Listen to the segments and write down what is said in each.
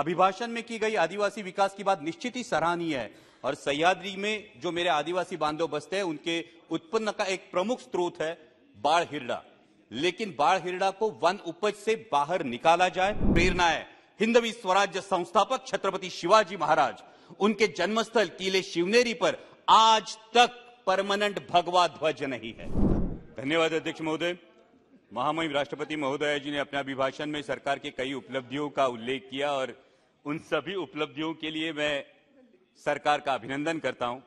अभिभाषण में की गई आदिवासी विकास की बात निश्चित ही सराहनीय है और सह्याद्री में जो मेरे आदिवासी बांधव बसते हैं उनके उत्पन्न का एक प्रमुख स्रोत है बाढ़ हिरडा लेकिन बाढ़ हिरडा को वन उपज से बाहर निकाला जाए प्रेरणा है हिंदवी स्वराज्य संस्थापक छत्रपति शिवाजी महाराज उनके जन्मस्थल किले शिवनेरी पर आज तक परमानेंट भगवा ध्वज नहीं है धन्यवाद अध्यक्ष महोदय महामहिम राष्ट्रपति महोदय जी ने अपने अभिभाषण में सरकार के कई उपलब्धियों का उल्लेख किया और उन सभी उपलब्धियों के लिए मैं सरकार का अभिनंदन करता हूं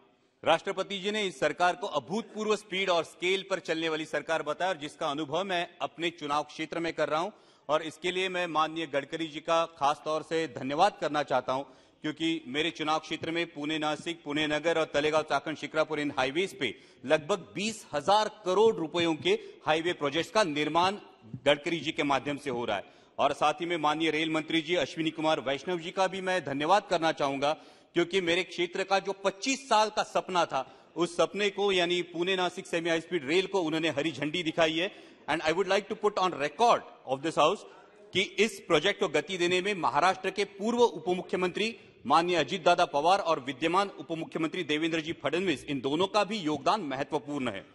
राष्ट्रपति जी ने इस सरकार को अभूतपूर्व स्पीड और स्केल पर चलने वाली सरकार बताया और जिसका अनुभव मैं अपने चुनाव क्षेत्र में कर रहा हूं और इसके लिए मैं माननीय गडकरी जी का खास तौर से धन्यवाद करना चाहता हूं क्योंकि मेरे चुनाव क्षेत्र में पुणे नासिक पुणे नगर और तलेगांव चाकण शिक्रापुर इन हाईवेज पे लगभग बीस हजार करोड़ रुपयों के हाईवे प्रोजेक्ट का निर्माण गडकरी जी के माध्यम से हो रहा है और साथ ही में माननीय रेल मंत्री जी अश्विनी कुमार वैष्णव जी का भी मैं धन्यवाद करना चाहूंगा क्योंकि मेरे क्षेत्र का जो 25 साल का सपना था उस सपने को यानी Pune Nashik semi high speed rail को उन्होंने हरी झंडी दिखाई है and I would like to put on record of this house कि इस प्रोजेक्ट को गति देने में महाराष्ट्र के पूर्व उप मुख्यमंत्री माननीय अजीत दादा पवार और विद्यमान उप मुख्यमंत्री देवेंद्र जी फडणवीस इन दोनों का भी योगदान महत्वपूर्ण है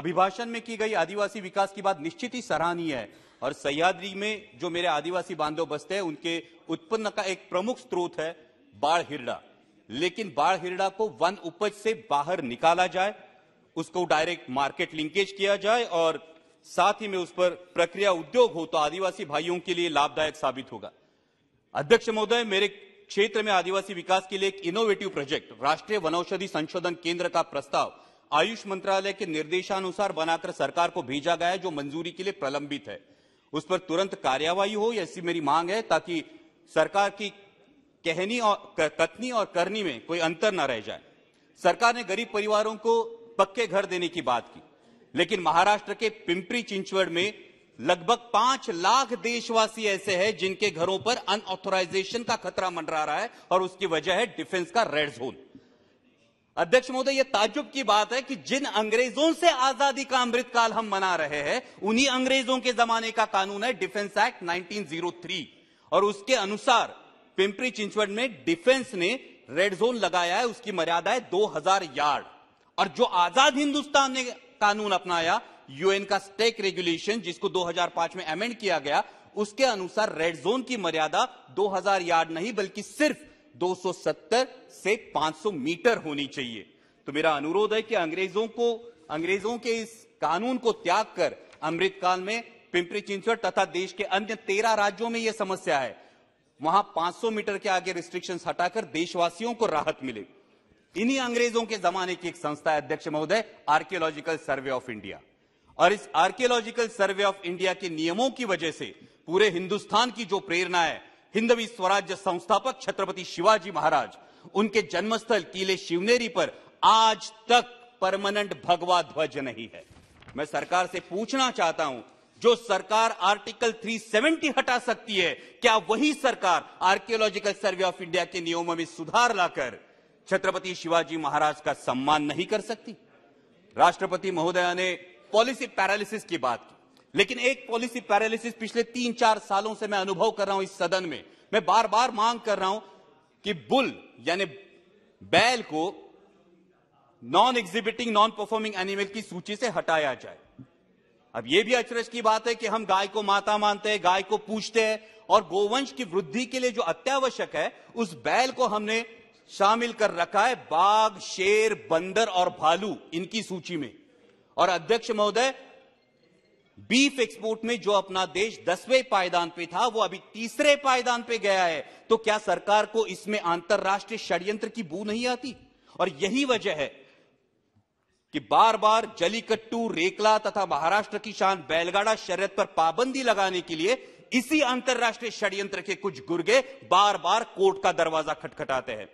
अभिभाषण में की गई आदिवासी विकास की बात निश्चित ही सराहनीय है और सयाद्री में जो मेरे आदिवासी बांधव बसते हैं उनके उत्पन्न का एक प्रमुख स्रोत है बाढ़ हिरडा लेकिन बाढ़ हिरडा को वन उपज से बाहर निकाला जाए उसको डायरेक्ट मार्केट लिंकेज किया जाए और साथ ही में उस पर प्रक्रिया उद्योग हो तो आदिवासी भाइयों के लिए लाभदायक साबित होगा अध्यक्ष महोदय मेरे क्षेत्र में आदिवासी विकास के लिए एक इनोवेटिव प्रोजेक्ट राष्ट्रीय वनौषधि संशोधन केंद्र का प्रस्ताव आयुष मंत्रालय के निर्देशानुसार बनाकर सरकार को भेजा गया है जो मंजूरी के लिए प्रलंबित है उस पर तुरंत कार्यवाही हो ऐसी मेरी मांग है ताकि सरकार की कहनी और कथनी और करनी में कोई अंतर ना रह जाए सरकार ने गरीब परिवारों को पक्के घर देने की बात की लेकिन महाराष्ट्र के पिंपरी चिंचवड़ में लगभग पांच लाख देशवासी ऐसे हैं जिनके घरों पर अनऑथोराइजेशन का खतरा मंडरा रहा है और उसकी वजह है डिफेंस का रेड जोन अध्यक्ष महोदय यह ताजुब की बात है कि जिन अंग्रेजों से आजादी का अमृतकाल हम मना रहे हैं उन्हीं अंग्रेजों के जमाने का कानून है डिफेंस एक्ट 1903 और उसके अनुसार पिंपरी चिंचवड में डिफेंस ने रेड जोन लगाया है उसकी मर्यादा है 2000 यार्ड और जो आजाद हिंदुस्तान ने कानून अपनाया यूएन का स्टेक रेगुलेशन जिसको दो में अमेंड किया गया उसके अनुसार रेड जोन की मर्यादा दो यार्ड नहीं बल्कि सिर्फ 270 से 500 मीटर होनी चाहिए तो मेरा अनुरोध है कि अंग्रेजों को अंग्रेजों के इस कानून को त्याग कर अमृतकाल में पिंपरी चिंचवड़ तथा देश के अन्य तेरह राज्यों में यह समस्या है वहां 500 मीटर के आगे रिस्ट्रिक्शन हटाकर देशवासियों को राहत मिले इन्हीं अंग्रेजों के जमाने की एक संस्था है अध्यक्ष महोदय आर्कियोलॉजिकल सर्वे ऑफ इंडिया और इस आर्कियोलॉजिकल सर्वे ऑफ इंडिया के नियमों की वजह से पूरे हिंदुस्तान की जो प्रेरणा है हिंदवी स्वराज्य संस्थापक छत्रपति शिवाजी महाराज उनके जन्मस्थल किले शिवनेरी पर आज तक परमानेंट भगवा ध्वज नहीं है मैं सरकार से पूछना चाहता हूं जो सरकार आर्टिकल 370 हटा सकती है क्या वही सरकार आर्कियोलॉजिकल सर्वे ऑफ इंडिया के नियमों में सुधार लाकर छत्रपति शिवाजी महाराज का सम्मान नहीं कर सकती राष्ट्रपति महोदया ने पॉलिसी पैरालिसिस की बात की लेकिन एक पॉलिसी पैरालिसिस पिछले तीन चार सालों से मैं अनुभव कर रहा हूं इस सदन में मैं बार बार मांग कर रहा हूं कि बुल यानी बैल को non exhibiting non performing animal की सूची से हटाया जाए अब यह भी अचरज की बात है कि हम गाय को माता मानते हैं गाय को पूछते हैं और गोवंश की वृद्धि के लिए जो अत्यावश्यक है उस बैल को हमने शामिल कर रखा है बाघ शेर बंदर और भालू इनकी सूची में और अध्यक्ष महोदय बीफ एक्सपोर्ट में जो अपना देश दसवें पायदान पे था वो अभी तीसरे पायदान पे गया है तो क्या सरकार को इसमें अंतरराष्ट्रीय षड्यंत्र की बू नहीं आती और यही वजह है कि बार बार जलीकट्टू रेकला तथा महाराष्ट्र की शान बैलगाड़ा शर्यत पर पाबंदी लगाने के लिए इसी अंतरराष्ट्रीय षड्यंत्र के कुछ गुर्गे बार बार कोर्ट का दरवाजा खटखटाते हैं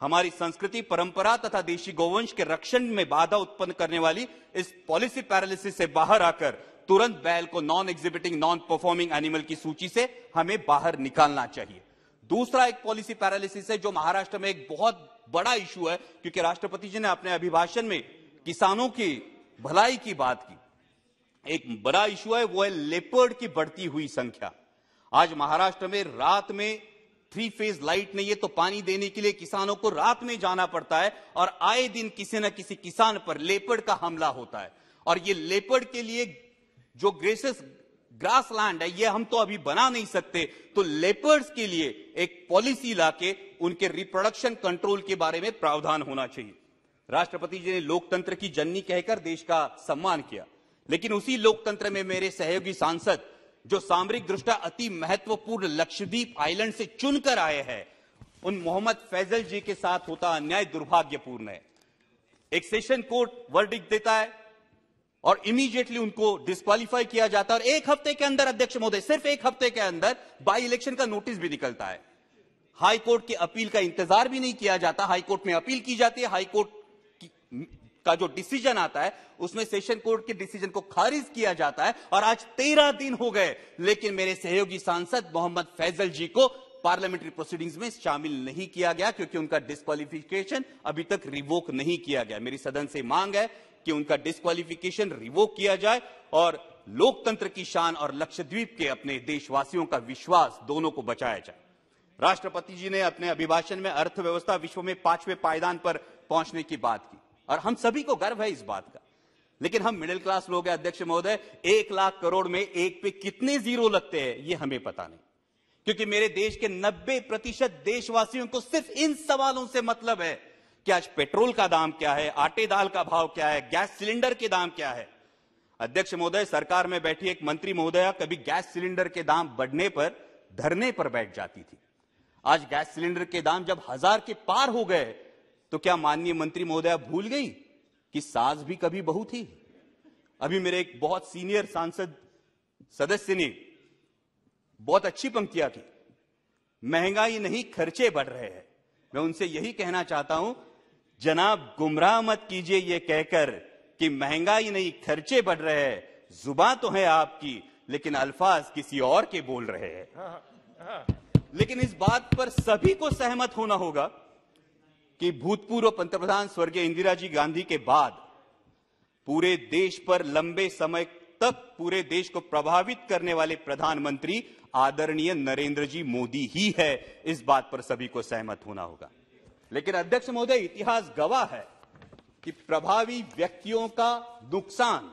हमारी संस्कृति परंपरा तथा देशी गोवंश के रक्षण में बाधा उत्पन्न करने वाली इस पॉलिसी पैरालिसिस से बाहर आकर तुरंत बैल को non exhibiting non performing animal की सूची से हमें बाहर निकालना चाहिए दूसरा एक पॉलिसी पैरालिसिस है जो महाराष्ट्र में एक बहुत बड़ा इशू है क्योंकि राष्ट्रपति जी ने अपने अभिभाषण में किसानों की भलाई की बात की एक बड़ा इशू है वो है लेपर्ड की बढ़ती हुई संख्या आज महाराष्ट्र में रात में थ्री फेज लाइट नहीं है तो पानी देने के लिए किसानों को रात में जाना पड़ता है और आए दिन किसी न किसी किसान पर लेपड़ का हमला होता है और ये लेपड़ के लिए जो ग्रेसेस ग्रास लैंड है ये हम तो अभी बना नहीं सकते तो लेपर्स के लिए एक पॉलिसी लाके उनके रिप्रोडक्शन कंट्रोल के बारे में प्रावधान होना चाहिए राष्ट्रपति जी ने लोकतंत्र की जननी कहकर देश का सम्मान किया लेकिन उसी लोकतंत्र में मेरे सहयोगी सांसद जो सामरिक दृष्टा अति महत्वपूर्ण लक्षद्वीप आइलैंड से चुनकर आए हैं उन मोहम्मद फैजल जी के साथ होता अन्याय दुर्भाग्यपूर्ण है एक सेशन कोर्ट वर्डिक देता है और इमीडिएटली उनको डिस्कालीफाई किया जाता है और एक हफ्ते के अंदर अध्यक्ष महोदय सिर्फ एक हफ्ते के अंदर बाई इलेक्शन का नोटिस भी निकलता है हाई कोर्ट की अपील का इंतजार भी नहीं किया जाता हाई कोर्ट में अपील की जाती है हाई कोर्ट का जो डिसीजन आता है उसमें सेशन कोर्ट के डिसीजन को खारिज किया जाता है और आज तेरह दिन हो गए लेकिन मेरे सहयोगी सांसद मोहम्मद फैजल जी को पार्लियामेंट्री प्रोसीडिंग्स में शामिल नहीं किया गया क्योंकि उनका डिस्कालिफिकेशन अभी तक रिवोक नहीं किया गया मेरी सदन से मांग है कि उनका डिस्कालिफिकेशन रिवोक किया जाए और लोकतंत्र की शान और लक्षद्वीप के अपने देशवासियों का विश्वास दोनों को बचाया जाए राष्ट्रपति जी ने अपने अभिभाषण में अर्थव्यवस्था विश्व में पांचवें पायदान पर पहुंचने की बात की और हम सभी को गर्व है इस बात का लेकिन हम मिडिल क्लास लोग हैं अध्यक्ष महोदय एक लाख करोड़ में एक पे कितने जीरो लगते हैं ये हमें पता नहीं क्योंकि मेरे देश के 90 प्रतिशत देशवासियों को सिर्फ इन सवालों से मतलब है कि आज पेट्रोल का दाम क्या है आटे दाल का भाव क्या है गैस सिलेंडर के दाम क्या है अध्यक्ष महोदय सरकार में बैठी एक मंत्री महोदया कभी गैस सिलेंडर के दाम बढ़ने पर धरने पर बैठ जाती थी आज गैस सिलेंडर के दाम जब हजार के पार हो गए तो क्या माननीय मंत्री महोदया भूल गई कि सास भी कभी बहु थी अभी मेरे एक बहुत सीनियर सांसद सदस्य ने बहुत अच्छी पंक्तियां की महंगाई नहीं खर्चे बढ़ रहे हैं मैं उनसे यही कहना चाहता हूं जनाब गुमराह मत कीजिए यह कहकर कि महंगाई नहीं खर्चे बढ़ रहे हैं जुबा तो है आपकी लेकिन अल्फाज किसी और के बोल रहे हैं हाँ, हाँ। लेकिन इस बात पर सभी को सहमत होना होगा कि भूतपूर्व पंतप्रधान स्वर्गीय इंदिरा जी गांधी के बाद पूरे देश पर लंबे समय तक पूरे देश को प्रभावित करने वाले प्रधानमंत्री आदरणीय नरेंद्र जी मोदी ही है इस बात पर सभी को सहमत होना होगा लेकिन अध्यक्ष महोदय इतिहास गवाह है कि प्रभावी व्यक्तियों का नुकसान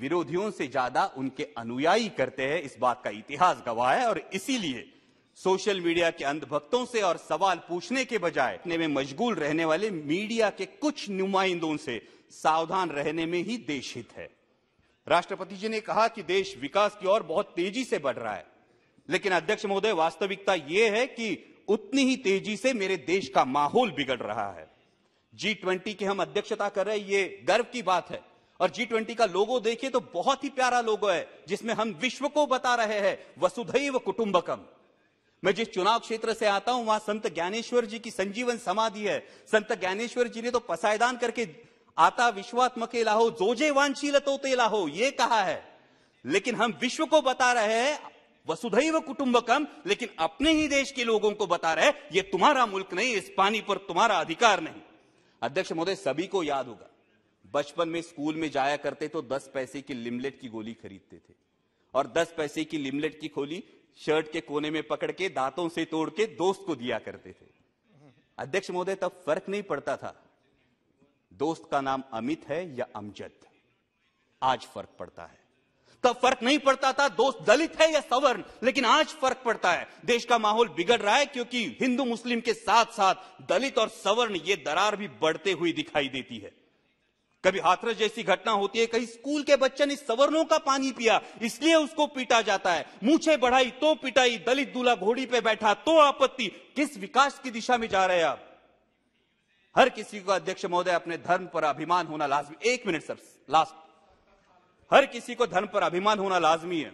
विरोधियों से ज्यादा उनके अनुयायी करते हैं इस बात का इतिहास गवाह है और इसीलिए सोशल मीडिया के अंधभक्तों से और सवाल पूछने के बजाय में मशगूल रहने वाले मीडिया के कुछ नुमाइंदों से सावधान रहने में ही देश हित है राष्ट्रपति जी ने कहा कि देश विकास की ओर बहुत तेजी से बढ़ रहा है लेकिन अध्यक्ष महोदय वास्तविकता यह है कि उतनी ही तेजी से मेरे देश का माहौल बिगड़ रहा है जी ट्वेंटी की हम अध्यक्षता कर रहे हैं ये गर्व की बात है और जी ट्वेंटी का लोगो देखिए तो बहुत ही प्यारा लोगो है जिसमें हम विश्व को बता रहे हैं वसुधैव कुटुंबकम मैं जिस चुनाव क्षेत्र से आता हूं वहां संत ज्ञानेश्वर जी की संजीवन समाधि है संत ज्ञानेश्वर जी ने तो पसायदान करके आता के लाहो जोजे वांछी लतोते लाहो ये कहा है लेकिन हम विश्व को बता रहे हैं वसुधैव कुटुंबकम लेकिन अपने ही देश के लोगों को बता रहे ये तुम्हारा मुल्क नहीं इस पानी पर तुम्हारा अधिकार नहीं अध्यक्ष महोदय सभी को याद होगा बचपन में स्कूल में जाया करते तो दस पैसे की लिमलेट की गोली खरीदते थे और दस पैसे की लिमलेट की खोली शर्ट के कोने में पकड़ के दांतों से तोड़ के दोस्त को दिया करते थे अध्यक्ष महोदय तब फर्क नहीं पड़ता था दोस्त का नाम अमित है या अमजद आज फर्क पड़ता है तब फर्क नहीं पड़ता था दोस्त दलित है या सवर्ण लेकिन आज फर्क पड़ता है देश का माहौल बिगड़ रहा है क्योंकि हिंदू मुस्लिम के साथ साथ दलित और सवर्ण ये दरार भी बढ़ते हुई दिखाई देती है कभी हाथरस जैसी घटना होती है कहीं स्कूल के बच्चे ने सवर्णों का पानी पिया इसलिए उसको पीटा जाता है मुंछे बढ़ाई तो पिटाई दलित दूल्हा घोड़ी पे बैठा तो आपत्ति किस विकास की दिशा में जा रहे हैं आप हर किसी को अध्यक्ष महोदय अपने धर्म पर अभिमान होना लाजमी एक मिनट सर लास्ट हर किसी को धर्म पर अभिमान होना लाजमी है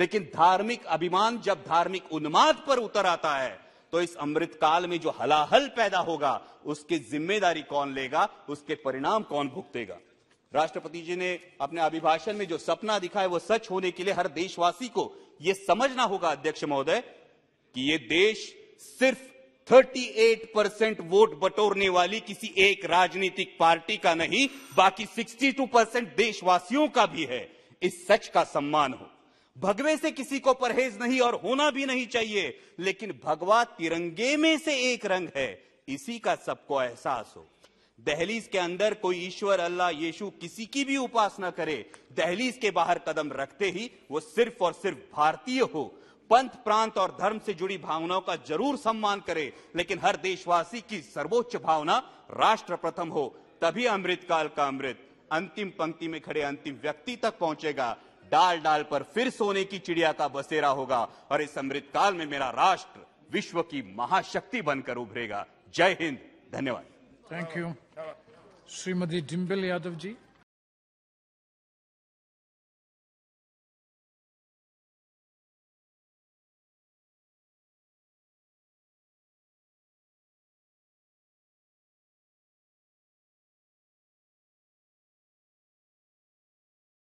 लेकिन धार्मिक अभिमान जब धार्मिक उन्माद पर उतर आता है तो इस अमृत काल में जो हलाहल पैदा होगा उसकी जिम्मेदारी कौन लेगा उसके परिणाम कौन भुगतेगा राष्ट्रपति जी ने अपने अभिभाषण में जो सपना दिखा है वो सच होने के लिए हर देशवासी को यह समझना होगा अध्यक्ष महोदय कि ये देश सिर्फ 38 परसेंट वोट बटोरने वाली किसी एक राजनीतिक पार्टी का नहीं बाकी 62 परसेंट देशवासियों का भी है इस सच का सम्मान हो भगवे से किसी को परहेज नहीं और होना भी नहीं चाहिए लेकिन भगवा तिरंगे में से एक रंग है इसी का सबको एहसास हो दहलीज के अंदर कोई ईश्वर अल्लाह यीशु किसी की भी उपासना करे दहलीज के बाहर कदम रखते ही वो सिर्फ और सिर्फ भारतीय हो पंथ प्रांत और धर्म से जुड़ी भावनाओं का जरूर सम्मान करें लेकिन हर देशवासी की सर्वोच्च भावना राष्ट्र प्रथम हो तभी अमृत काल का अमृत अंतिम पंक्ति में खड़े अंतिम व्यक्ति तक पहुंचेगा डाल डाल पर फिर सोने की चिड़िया का बसेरा होगा और इस अमृत काल में मेरा राष्ट्र विश्व की महाशक्ति बनकर उभरेगा जय हिंद धन्यवाद thank you Shrimati Dimple Yadav ji